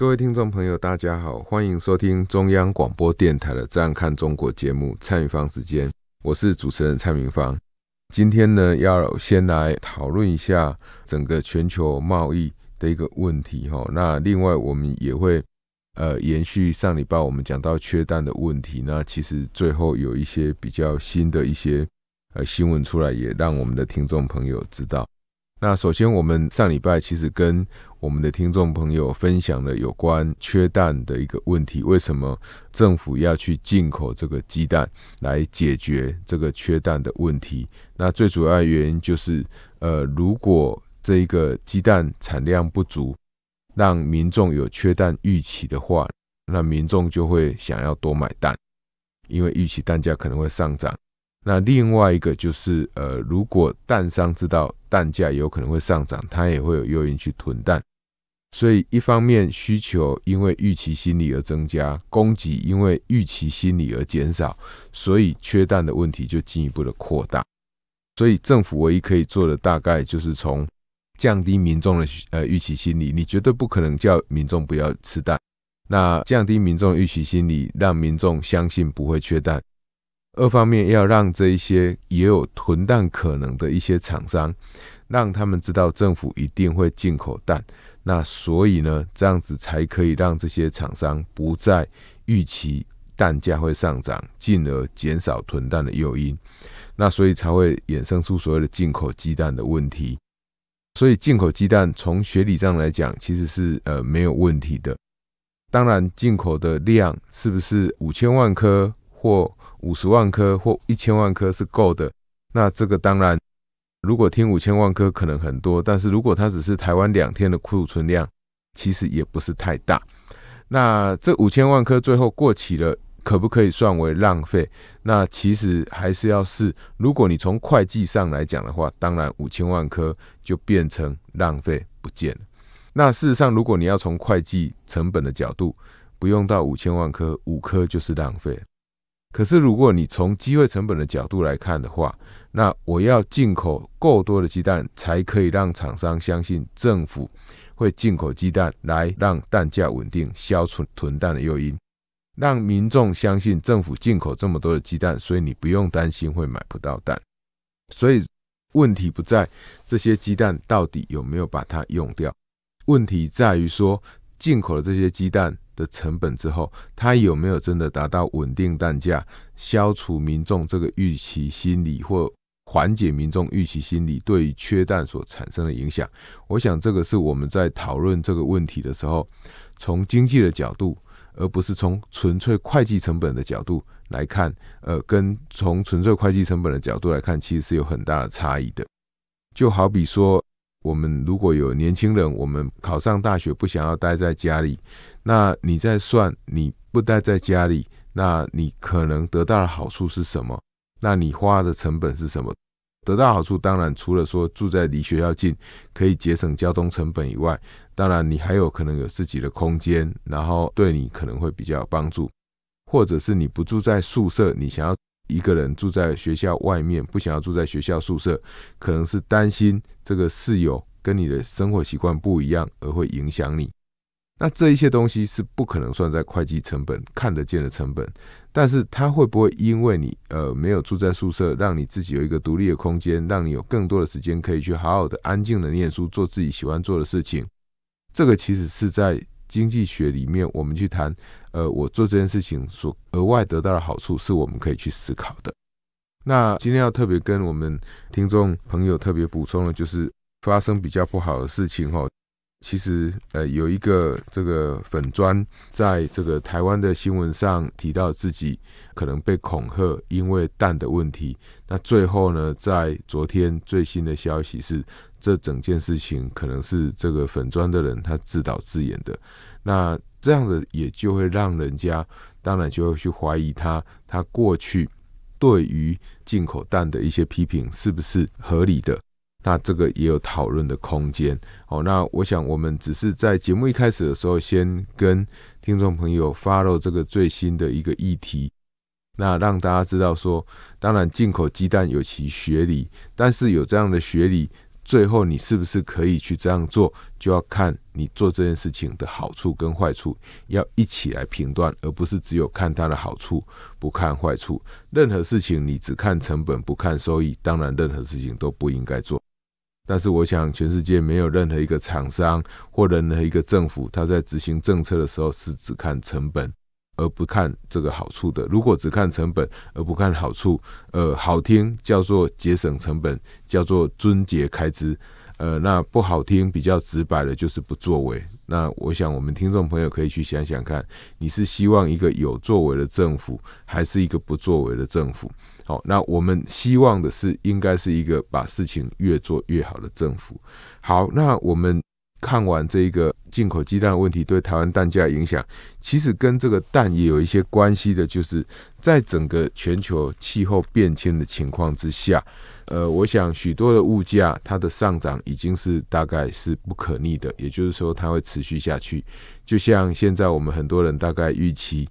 各位听众朋友，大家好，欢迎收听中央广播电台的《这样看中国》节目，蔡明芳时间，我是主持人蔡明芳。今天呢，要先来讨论一下整个全球贸易的一个问题哈。那另外，我们也会呃延续上礼拜我们讲到缺蛋的问题。那其实最后有一些比较新的一些呃新闻出来，也让我们的听众朋友知道。那首先，我们上礼拜其实跟我们的听众朋友分享了有关缺蛋的一个问题，为什么政府要去进口这个鸡蛋来解决这个缺蛋的问题？那最主要的原因就是，呃，如果这一个鸡蛋产量不足，让民众有缺蛋预期的话，那民众就会想要多买蛋，因为预期蛋价可能会上涨。那另外一个就是，呃，如果蛋商知道蛋价有可能会上涨，他也会有诱因去囤蛋。所以一方面需求因为预期心理而增加，供给因为预期心理而减少，所以缺蛋的问题就进一步的扩大。所以政府唯一可以做的大概就是从降低民众的呃预期心理。你绝对不可能叫民众不要吃蛋。那降低民众预期心理，让民众相信不会缺蛋。二方面要让这一些也有囤蛋可能的一些厂商，让他们知道政府一定会进口蛋，那所以呢，这样子才可以让这些厂商不再预期蛋价会上涨，进而减少囤蛋的诱因。那所以才会衍生出所谓的进口鸡蛋的问题。所以进口鸡蛋从学理上来讲，其实是呃没有问题的。当然，进口的量是不是五千万颗或？五十万颗或一千万颗是够的，那这个当然，如果听五千万颗可能很多，但是如果它只是台湾两天的库存量，其实也不是太大。那这五千万颗最后过期了，可不可以算为浪费？那其实还是要试。如果你从会计上来讲的话，当然五千万颗就变成浪费不见了。那事实上，如果你要从会计成本的角度，不用到五千万颗，五颗就是浪费。可是，如果你从机会成本的角度来看的话，那我要进口够多的鸡蛋，才可以让厂商相信政府会进口鸡蛋，来让蛋价稳定，消除囤蛋的诱因，让民众相信政府进口这么多的鸡蛋，所以你不用担心会买不到蛋。所以问题不在这些鸡蛋到底有没有把它用掉，问题在于说。进口的这些鸡蛋的成本之后，它有没有真的达到稳定蛋价，消除民众这个预期心理，或缓解民众预期心理对缺蛋所产生的影响？我想这个是我们在讨论这个问题的时候，从经济的角度，而不是从纯粹会计成本的角度来看，呃，跟从纯粹会计成本的角度来看，其实是有很大的差异的。就好比说。我们如果有年轻人，我们考上大学不想要待在家里，那你在算你不待在家里，那你可能得到的好处是什么？那你花的成本是什么？得到好处当然除了说住在离学校近，可以节省交通成本以外，当然你还有可能有自己的空间，然后对你可能会比较有帮助，或者是你不住在宿舍，你想。要一个人住在学校外面，不想要住在学校宿舍，可能是担心这个室友跟你的生活习惯不一样而会影响你。那这一些东西是不可能算在会计成本看得见的成本，但是他会不会因为你呃没有住在宿舍，让你自己有一个独立的空间，让你有更多的时间可以去好好的安静的念书，做自己喜欢做的事情？这个其实是在。经济学里面，我们去谈，呃，我做这件事情所额外得到的好处，是我们可以去思考的。那今天要特别跟我们听众朋友特别补充的，就是发生比较不好的事情，哈。其实，呃，有一个这个粉砖，在这个台湾的新闻上提到自己可能被恐吓，因为蛋的问题。那最后呢，在昨天最新的消息是，这整件事情可能是这个粉砖的人他自导自演的。那这样的也就会让人家当然就会去怀疑他，他过去对于进口蛋的一些批评是不是合理的？那这个也有讨论的空间。好，那我想我们只是在节目一开始的时候，先跟听众朋友发露这个最新的一个议题，那让大家知道说，当然进口鸡蛋有其学理，但是有这样的学理，最后你是不是可以去这样做，就要看你做这件事情的好处跟坏处，要一起来评断，而不是只有看它的好处，不看坏处。任何事情你只看成本不看收益，当然任何事情都不应该做。但是我想，全世界没有任何一个厂商或任何一个政府，他在执行政策的时候是只看成本而不看这个好处的。如果只看成本而不看好处，呃，好听叫做节省成本，叫做尊节开支，呃，那不好听，比较直白的就是不作为。那我想，我们听众朋友可以去想想看，你是希望一个有作为的政府，还是一个不作为的政府？哦，那我们希望的是，应该是一个把事情越做越好的政府。好，那我们看完这一个进口鸡蛋问题对台湾蛋价影响，其实跟这个蛋也有一些关系的，就是在整个全球气候变迁的情况之下，呃，我想许多的物价它的上涨已经是大概是不可逆的，也就是说它会持续下去。就像现在我们很多人大概预期。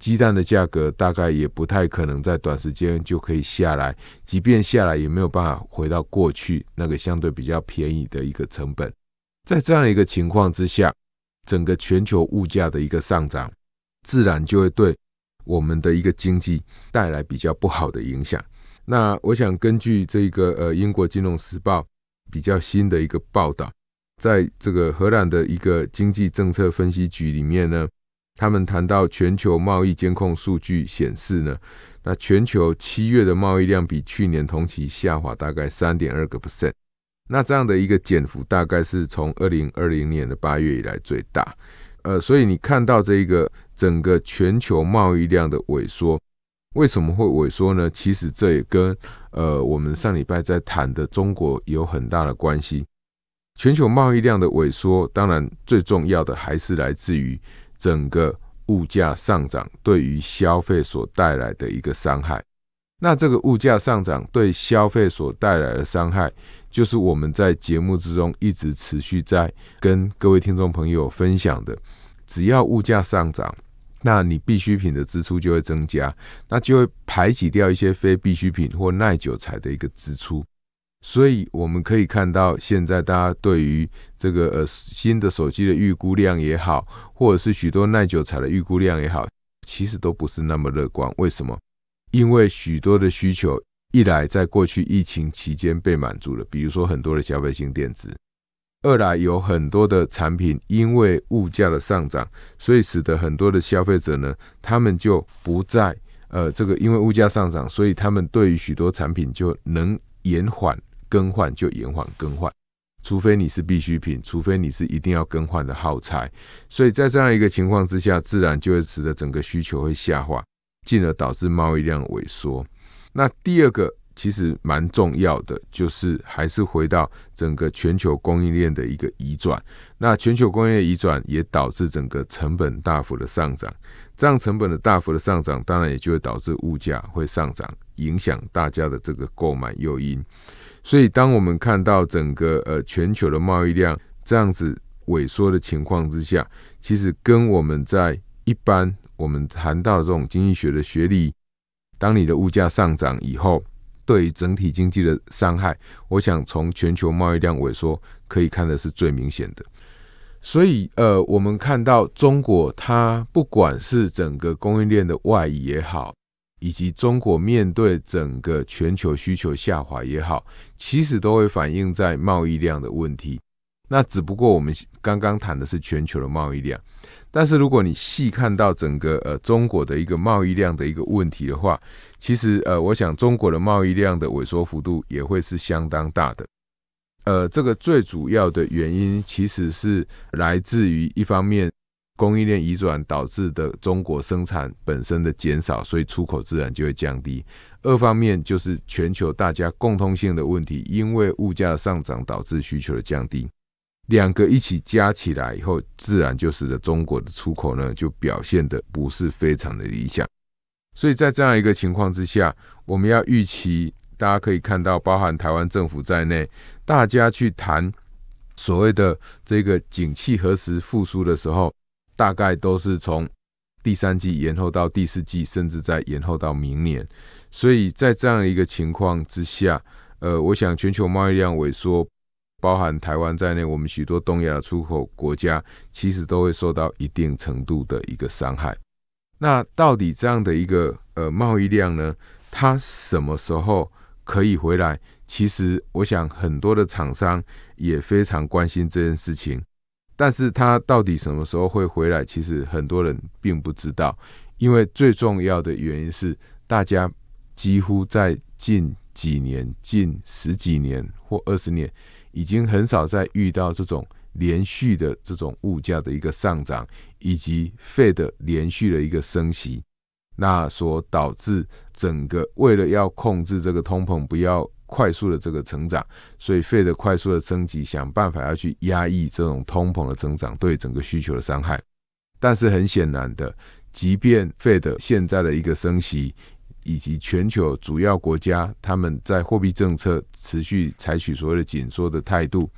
鸡蛋的价格大概也不太可能在短时间就可以下来，即便下来也没有办法回到过去那个相对比较便宜的一个成本。在这样一个情况之下，整个全球物价的一个上涨，自然就会对我们的一个经济带来比较不好的影响。那我想根据这个呃英国金融时报比较新的一个报道，在这个荷兰的一个经济政策分析局里面呢。他们谈到全球贸易监控数据显示呢，那全球七月的贸易量比去年同期下滑大概三点二个 percent，那这样的一个减幅大概是从二零二零年的八月以来最大，呃，所以你看到这一个整个全球贸易量的萎缩，为什么会萎缩呢？其实这也跟呃我们上礼拜在谈的中国有很大的关系。全球贸易量的萎缩，当然最重要的还是来自于。整个物价上涨对于消费所带来的一个伤害，那这个物价上涨对消费所带来的伤害，就是我们在节目之中一直持续在跟各位听众朋友分享的。只要物价上涨，那你必需品的支出就会增加，那就会排挤掉一些非必需品或耐久材的一个支出。所以我们可以看到，现在大家对于这个呃新的手机的预估量也好，或者是许多耐久材的预估量也好，其实都不是那么乐观。为什么？因为许多的需求一来，在过去疫情期间被满足了，比如说很多的消费性电子；二来，有很多的产品因为物价的上涨，所以使得很多的消费者呢，他们就不再呃这个，因为物价上涨，所以他们对于许多产品就能延缓。更换就延缓更换，除非你是必需品，除非你是一定要更换的耗材，所以在这样一个情况之下，自然就会使得整个需求会下滑，进而导致贸易量萎缩。那第二个其实蛮重要的，就是还是回到整个全球供应链的一个移转。那全球工业移转也导致整个成本大幅的上涨，这样成本的大幅的上涨，当然也就会导致物价会上涨，影响大家的这个购买诱因。所以，当我们看到整个呃全球的贸易量这样子萎缩的情况之下，其实跟我们在一般我们谈到的这种经济学的学理，当你的物价上涨以后，对整体经济的伤害，我想从全球贸易量萎缩可以看的是最明显的。所以，呃，我们看到中国，它不管是整个供应链的外移也好。以及中国面对整个全球需求下滑也好，其实都会反映在贸易量的问题。那只不过我们刚刚谈的是全球的贸易量，但是如果你细看到整个呃中国的一个贸易量的一个问题的话，其实呃，我想中国的贸易量的萎缩幅度也会是相当大的。呃，这个最主要的原因其实是来自于一方面。供应链移转导致的中国生产本身的减少，所以出口自然就会降低。二方面就是全球大家共通性的问题，因为物价的上涨导致需求的降低，两个一起加起来以后，自然就使得中国的出口呢就表现的不是非常的理想。所以在这样一个情况之下，我们要预期大家可以看到，包含台湾政府在内，大家去谈所谓的这个景气何时复苏的时候。大概都是从第三季延后到第四季，甚至再延后到明年。所以在这样一个情况之下，呃，我想全球贸易量萎缩，包含台湾在内，我们许多东亚的出口国家其实都会受到一定程度的一个伤害。那到底这样的一个呃贸易量呢，它什么时候可以回来？其实我想很多的厂商也非常关心这件事情。但是它到底什么时候会回来？其实很多人并不知道，因为最重要的原因是，大家几乎在近几年、近十几年或二十年，已经很少再遇到这种连续的这种物价的一个上涨，以及费的连续的一个升息，那所导致整个为了要控制这个通膨不要。快速的这个成长，所以费的快速的升级，想办法要去压抑这种通膨的增长对整个需求的伤害。但是很显然的，即便费的现在的一个升级，以及全球主要国家他们在货币政策持续采取所谓的紧缩的态度，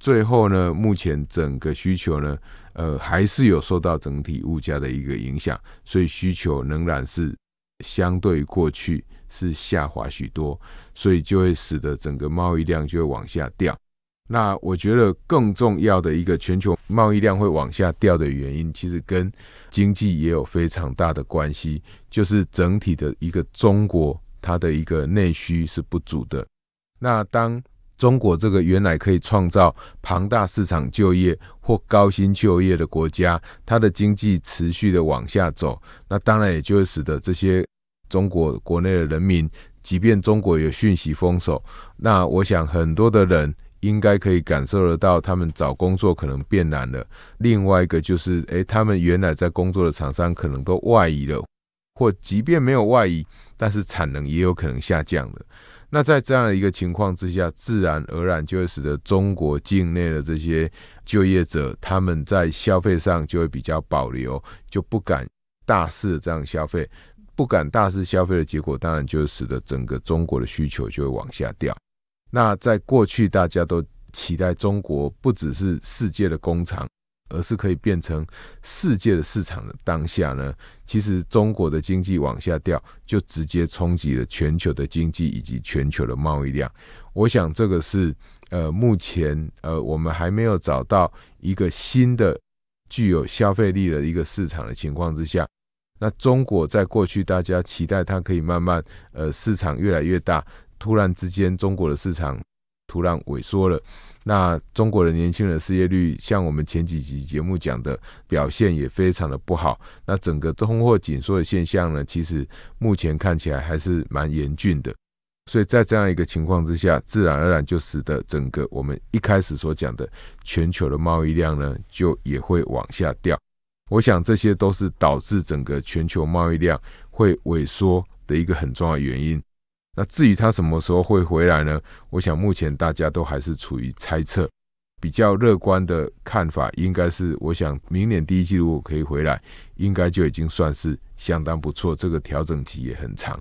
最后呢，目前整个需求呢，呃，还是有受到整体物价的一个影响，所以需求仍然是相对过去。是下滑许多，所以就会使得整个贸易量就会往下掉。那我觉得更重要的一个全球贸易量会往下掉的原因，其实跟经济也有非常大的关系，就是整体的一个中国，它的一个内需是不足的。那当中国这个原来可以创造庞大市场就业或高薪就业的国家，它的经济持续的往下走，那当然也就会使得这些。中国国内的人民，即便中国有讯息封锁，那我想很多的人应该可以感受得到，他们找工作可能变难了。另外一个就是，诶，他们原来在工作的厂商可能都外移了，或即便没有外移，但是产能也有可能下降了。那在这样的一个情况之下，自然而然就会使得中国境内的这些就业者，他们在消费上就会比较保留，就不敢大肆这样消费。不敢大肆消费的结果，当然就使得整个中国的需求就会往下掉。那在过去，大家都期待中国不只是世界的工厂，而是可以变成世界的市场的当下呢？其实中国的经济往下掉，就直接冲击了全球的经济以及全球的贸易量。我想这个是呃，目前呃，我们还没有找到一个新的具有消费力的一个市场的情况之下。那中国在过去，大家期待它可以慢慢，呃，市场越来越大。突然之间，中国的市场突然萎缩了。那中国的年轻人失业率，像我们前几集节目讲的，表现也非常的不好。那整个通货紧缩的现象呢，其实目前看起来还是蛮严峻的。所以在这样一个情况之下，自然而然就使得整个我们一开始所讲的全球的贸易量呢，就也会往下掉。我想这些都是导致整个全球贸易量会萎缩的一个很重要原因。那至于它什么时候会回来呢？我想目前大家都还是处于猜测。比较乐观的看法应该是，我想明年第一季度可以回来，应该就已经算是相当不错。这个调整期也很长。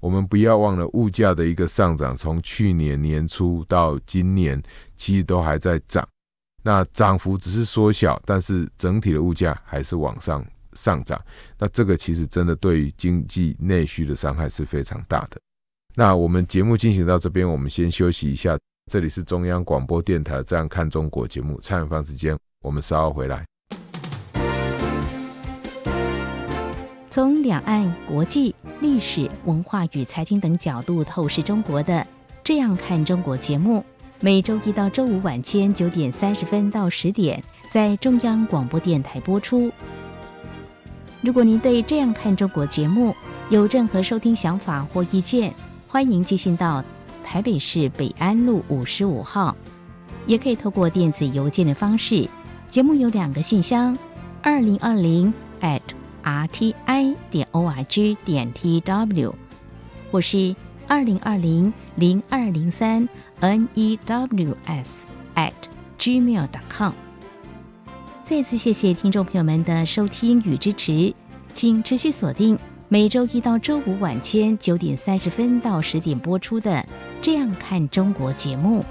我们不要忘了，物价的一个上涨，从去年年初到今年，其实都还在涨。那涨幅只是缩小，但是整体的物价还是往上上涨。那这个其实真的对于经济内需的伤害是非常大的。那我们节目进行到这边，我们先休息一下。这里是中央广播电台《这样看中国》节目，蔡与方时间，我们稍后回来。从两岸、国际、历史文化与财经等角度透视中国的《这样看中国》节目。每周一到周五晚间九点三十分到十点，在中央广播电台播出。如果您对这样看中国节目有任何收听想法或意见，欢迎寄信到台北市北安路五十五号，也可以透过电子邮件的方式。节目有两个信箱：二零二零 at rti 点 org 点 tw。我是。二零二零零二零三 n e w s at gmail dot com。再次谢谢听众朋友们的收听与支持，请持续锁定每周一到周五晚间九点三十分到十点播出的《这样看中国》节目。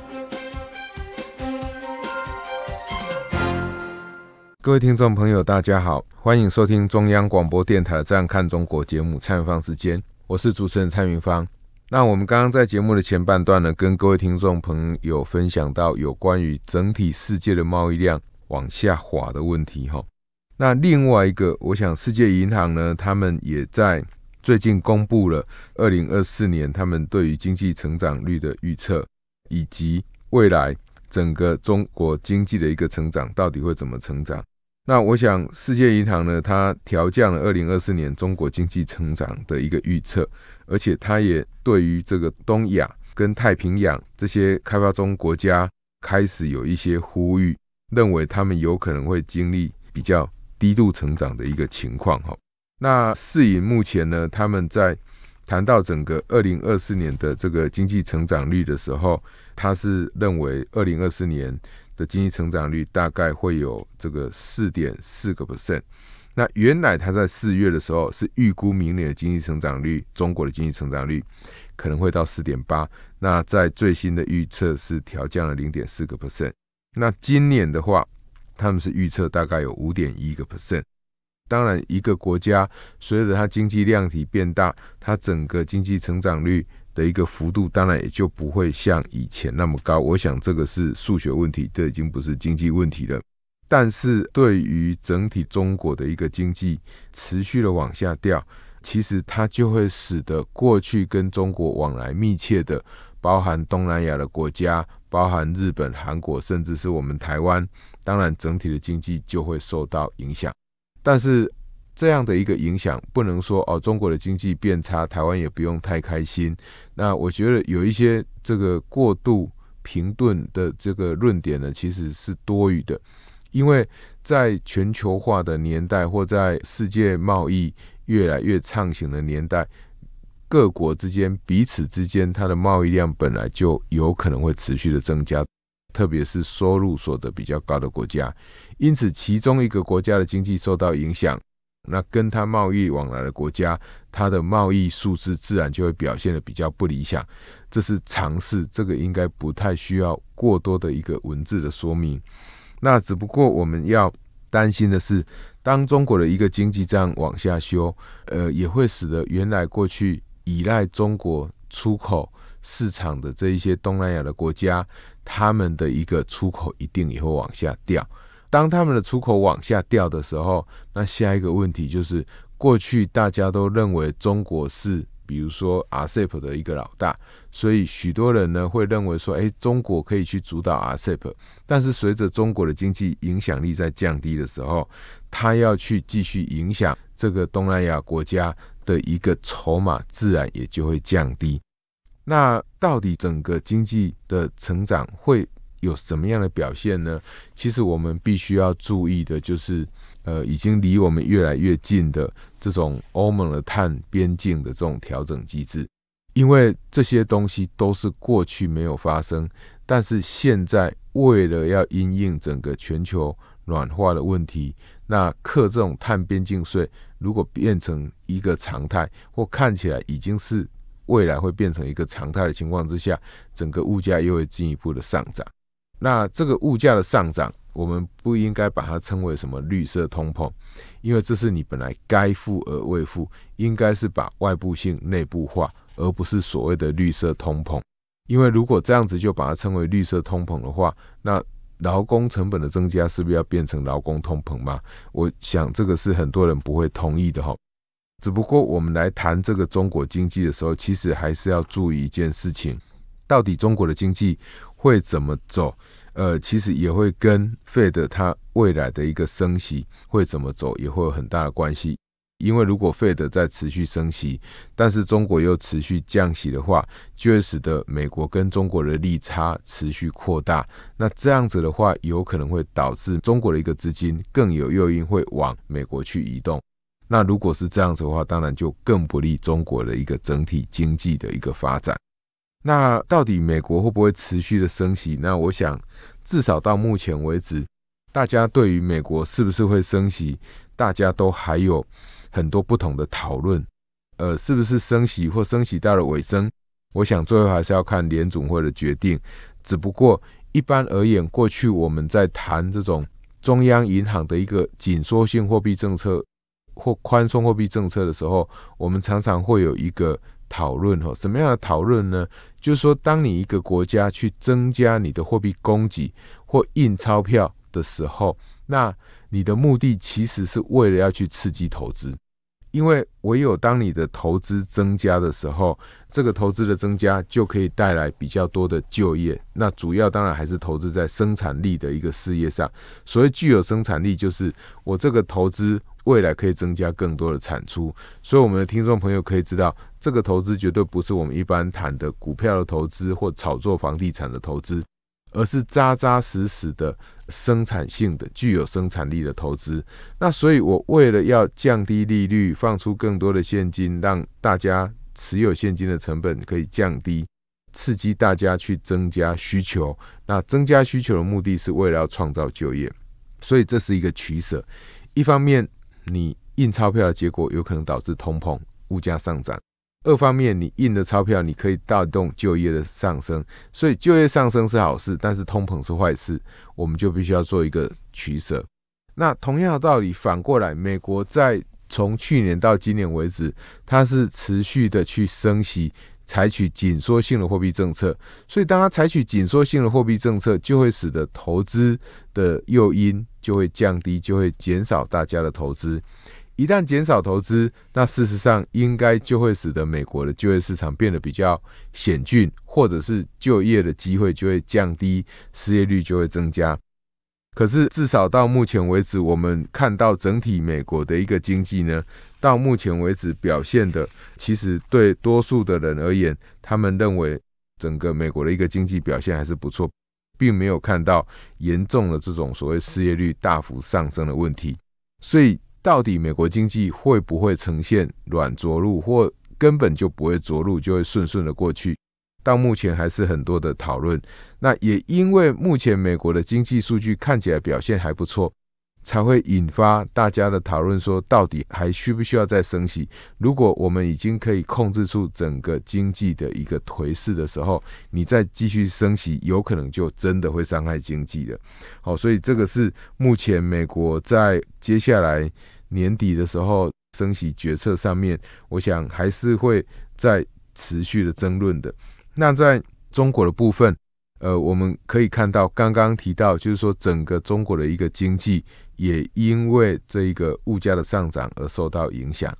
各位听众朋友，大家好，欢迎收听中央广播电台《这样看中国》节目，参云芳时间，我是主持人蔡云芳。那我们刚刚在节目的前半段呢，跟各位听众朋友分享到有关于整体世界的贸易量往下滑的问题哈。那另外一个，我想世界银行呢，他们也在最近公布了二零二四年他们对于经济成长率的预测，以及未来整个中国经济的一个成长到底会怎么成长。那我想世界银行呢，它调降了二零二四年中国经济成长的一个预测。而且他也对于这个东亚跟太平洋这些开发中国家开始有一些呼吁，认为他们有可能会经历比较低度成长的一个情况哈。那世银目前呢，他们在谈到整个二零二四年的这个经济成长率的时候，他是认为二零二四年的经济成长率大概会有这个四点四个 percent。那原来他在四月的时候是预估明年的经济成长率，中国的经济成长率可能会到四点八。那在最新的预测是调降了零点四个 percent。那今年的话，他们是预测大概有五点一个 percent。当然，一个国家随着它经济量体变大，它整个经济成长率的一个幅度，当然也就不会像以前那么高。我想这个是数学问题，这已经不是经济问题了。但是对于整体中国的一个经济持续的往下掉，其实它就会使得过去跟中国往来密切的，包含东南亚的国家，包含日本、韩国，甚至是我们台湾，当然整体的经济就会受到影响。但是这样的一个影响，不能说哦，中国的经济变差，台湾也不用太开心。那我觉得有一些这个过度平顿的这个论点呢，其实是多余的。因为在全球化的年代，或在世界贸易越来越畅行的年代，各国之间彼此之间，它的贸易量本来就有可能会持续的增加，特别是收入所得比较高的国家。因此，其中一个国家的经济受到影响，那跟它贸易往来的国家，它的贸易数字自然就会表现的比较不理想。这是常识，这个应该不太需要过多的一个文字的说明。那只不过我们要担心的是，当中国的一个经济这样往下修，呃，也会使得原来过去依赖中国出口市场的这一些东南亚的国家，他们的一个出口一定也会往下掉。当他们的出口往下掉的时候，那下一个问题就是，过去大家都认为中国是。比如说 r s e p 的一个老大，所以许多人呢会认为说，哎，中国可以去主导 r s e p 但是随着中国的经济影响力在降低的时候，他要去继续影响这个东南亚国家的一个筹码，自然也就会降低。那到底整个经济的成长会有什么样的表现呢？其实我们必须要注意的就是。呃，已经离我们越来越近的这种欧盟的碳边境的这种调整机制，因为这些东西都是过去没有发生，但是现在为了要因应整个全球暖化的问题，那克这种碳边境税如果变成一个常态，或看起来已经是未来会变成一个常态的情况之下，整个物价又会进一步的上涨，那这个物价的上涨。我们不应该把它称为什么绿色通膨，因为这是你本来该付而未付，应该是把外部性内部化，而不是所谓的绿色通膨。因为如果这样子就把它称为绿色通膨的话，那劳工成本的增加是不是要变成劳工通膨吗？我想这个是很多人不会同意的哈。只不过我们来谈这个中国经济的时候，其实还是要注意一件事情：到底中国的经济会怎么走？呃，其实也会跟费德他未来的一个升息会怎么走，也会有很大的关系。因为如果费德在持续升息，但是中国又持续降息的话，就会使得美国跟中国的利差持续扩大。那这样子的话，有可能会导致中国的一个资金更有诱因会往美国去移动。那如果是这样子的话，当然就更不利中国的一个整体经济的一个发展。那到底美国会不会持续的升息？那我想，至少到目前为止，大家对于美国是不是会升息，大家都还有很多不同的讨论。呃，是不是升息或升息到了尾声？我想最后还是要看联总会的决定。只不过一般而言，过去我们在谈这种中央银行的一个紧缩性货币政策或宽松货币政策的时候，我们常常会有一个。讨论吼，什么样的讨论呢？就是说，当你一个国家去增加你的货币供给或印钞票的时候，那你的目的其实是为了要去刺激投资。因为唯有当你的投资增加的时候，这个投资的增加就可以带来比较多的就业。那主要当然还是投资在生产力的一个事业上。所谓具有生产力，就是我这个投资未来可以增加更多的产出。所以我们的听众朋友可以知道，这个投资绝对不是我们一般谈的股票的投资或炒作房地产的投资。而是扎扎实实的生产性的、具有生产力的投资。那所以，我为了要降低利率，放出更多的现金，让大家持有现金的成本可以降低，刺激大家去增加需求。那增加需求的目的是为了要创造就业，所以这是一个取舍。一方面，你印钞票的结果有可能导致通膨、物价上涨。二方面，你印的钞票，你可以带动就业的上升，所以就业上升是好事，但是通膨是坏事，我们就必须要做一个取舍。那同样的道理，反过来，美国在从去年到今年为止，它是持续的去升息，采取紧缩性的货币政策，所以当它采取紧缩性的货币政策，就会使得投资的诱因就会降低，就会减少大家的投资。一旦减少投资，那事实上应该就会使得美国的就业市场变得比较险峻，或者是就业的机会就会降低，失业率就会增加。可是至少到目前为止，我们看到整体美国的一个经济呢，到目前为止表现的，其实对多数的人而言，他们认为整个美国的一个经济表现还是不错，并没有看到严重的这种所谓失业率大幅上升的问题，所以。到底美国经济会不会呈现软着陆，或根本就不会着陆，就会顺顺的过去？到目前还是很多的讨论。那也因为目前美国的经济数据看起来表现还不错。才会引发大家的讨论，说到底还需不需要再升息？如果我们已经可以控制住整个经济的一个颓势的时候，你再继续升息，有可能就真的会伤害经济的。好，所以这个是目前美国在接下来年底的时候升息决策上面，我想还是会在持续的争论的。那在中国的部分。呃，我们可以看到，刚刚提到，就是说，整个中国的一个经济也因为这一个物价的上涨而受到影响。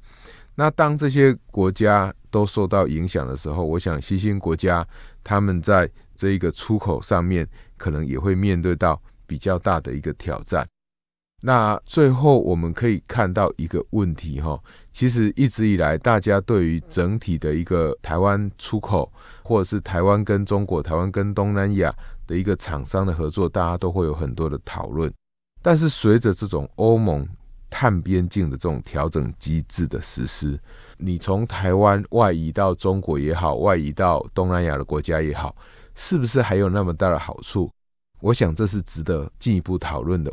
那当这些国家都受到影响的时候，我想新兴国家他们在这一个出口上面，可能也会面对到比较大的一个挑战。那最后我们可以看到一个问题哈，其实一直以来大家对于整体的一个台湾出口，或者是台湾跟中国、台湾跟东南亚的一个厂商的合作，大家都会有很多的讨论。但是随着这种欧盟碳边境的这种调整机制的实施，你从台湾外移到中国也好，外移到东南亚的国家也好，是不是还有那么大的好处？我想这是值得进一步讨论的。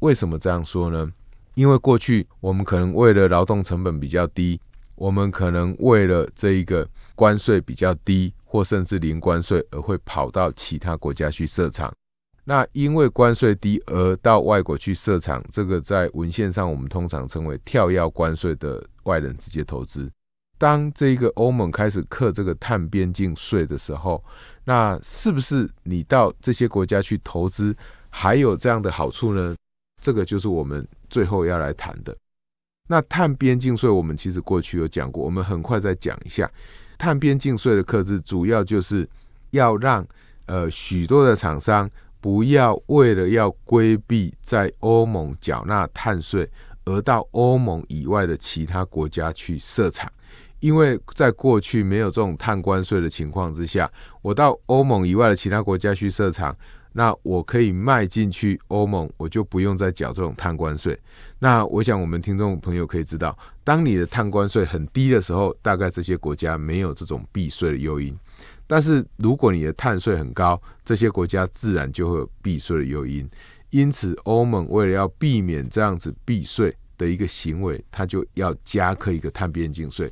为什么这样说呢？因为过去我们可能为了劳动成本比较低，我们可能为了这一个关税比较低，或甚至零关税而会跑到其他国家去设厂。那因为关税低而到外国去设厂，这个在文献上我们通常称为跳要关税的外人直接投资。当这一个欧盟开始克这个碳边境税的时候，那是不是你到这些国家去投资还有这样的好处呢？这个就是我们最后要来谈的。那碳边境税，我们其实过去有讲过，我们很快再讲一下碳边境税的克制，主要就是要让呃许多的厂商不要为了要规避在欧盟缴纳碳税，而到欧盟以外的其他国家去设厂，因为在过去没有这种碳关税的情况之下，我到欧盟以外的其他国家去设厂。那我可以卖进去欧盟，我就不用再缴这种碳关税。那我想我们听众朋友可以知道，当你的碳关税很低的时候，大概这些国家没有这种避税的诱因。但是如果你的碳税很高，这些国家自然就会有避税的诱因。因此，欧盟为了要避免这样子避税的一个行为，它就要加刻一个碳边境税。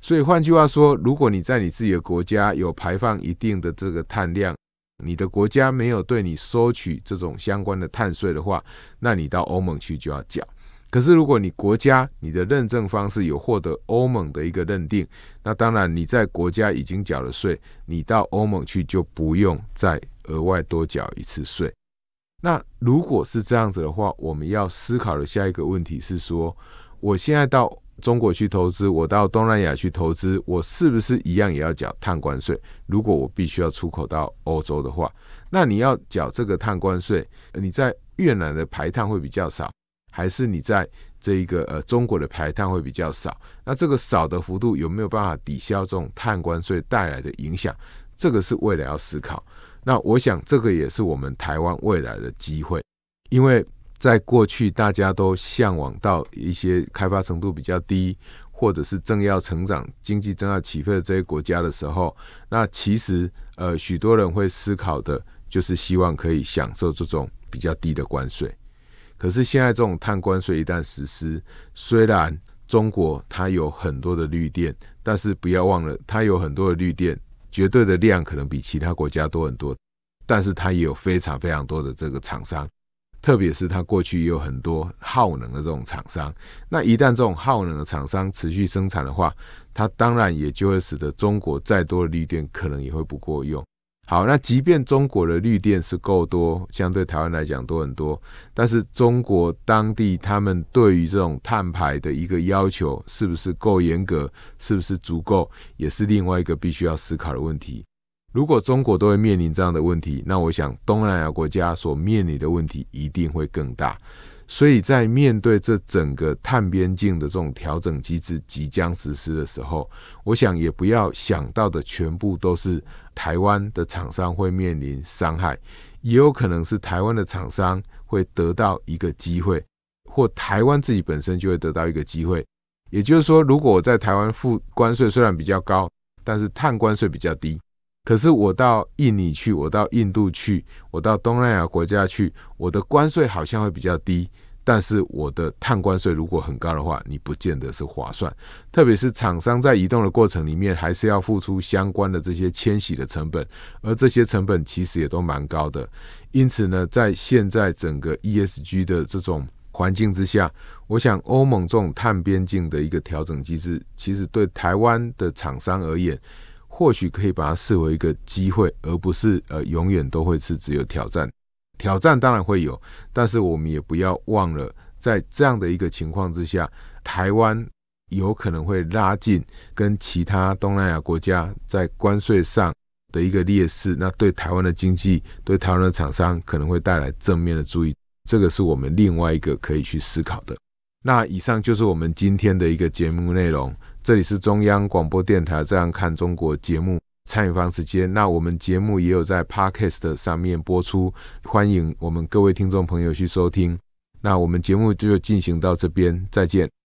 所以换句话说，如果你在你自己的国家有排放一定的这个碳量，你的国家没有对你收取这种相关的碳税的话，那你到欧盟去就要缴。可是如果你国家你的认证方式有获得欧盟的一个认定，那当然你在国家已经缴了税，你到欧盟去就不用再额外多缴一次税。那如果是这样子的话，我们要思考的下一个问题是说，我现在到。中国去投资，我到东南亚去投资，我是不是一样也要缴碳关税？如果我必须要出口到欧洲的话，那你要缴这个碳关税，你在越南的排碳会比较少，还是你在这一个呃中国的排碳会比较少？那这个少的幅度有没有办法抵消这种碳关税带来的影响？这个是未来要思考。那我想这个也是我们台湾未来的机会，因为。在过去，大家都向往到一些开发程度比较低，或者是正要成长、经济正要起飞的这些国家的时候，那其实呃，许多人会思考的，就是希望可以享受这种比较低的关税。可是现在这种碳关税一旦实施，虽然中国它有很多的绿电，但是不要忘了，它有很多的绿电，绝对的量可能比其他国家多很多，但是它也有非常非常多的这个厂商。特别是它过去也有很多耗能的这种厂商，那一旦这种耗能的厂商持续生产的话，它当然也就会使得中国再多的绿电可能也会不够用。好，那即便中国的绿电是够多，相对台湾来讲多很多，但是中国当地他们对于这种碳排的一个要求是不是够严格，是不是足够，也是另外一个必须要思考的问题。如果中国都会面临这样的问题，那我想东南亚国家所面临的问题一定会更大。所以在面对这整个碳边境的这种调整机制即将实施的时候，我想也不要想到的全部都是台湾的厂商会面临伤害，也有可能是台湾的厂商会得到一个机会，或台湾自己本身就会得到一个机会。也就是说，如果我在台湾付关税虽然比较高，但是碳关税比较低。可是我到印尼去，我到印度去，我到东南亚国家去，我的关税好像会比较低。但是我的碳关税如果很高的话，你不见得是划算。特别是厂商在移动的过程里面，还是要付出相关的这些迁徙的成本，而这些成本其实也都蛮高的。因此呢，在现在整个 ESG 的这种环境之下，我想欧盟这种碳边境的一个调整机制，其实对台湾的厂商而言。或许可以把它视为一个机会，而不是呃永远都会是只有挑战。挑战当然会有，但是我们也不要忘了，在这样的一个情况之下，台湾有可能会拉近跟其他东南亚国家在关税上的一个劣势。那对台湾的经济，对台湾的厂商可能会带来正面的注意。这个是我们另外一个可以去思考的。那以上就是我们今天的一个节目内容。这里是中央广播电台《这样看中国》节目参与方时间，那我们节目也有在 Podcast 上面播出，欢迎我们各位听众朋友去收听。那我们节目就进行到这边，再见。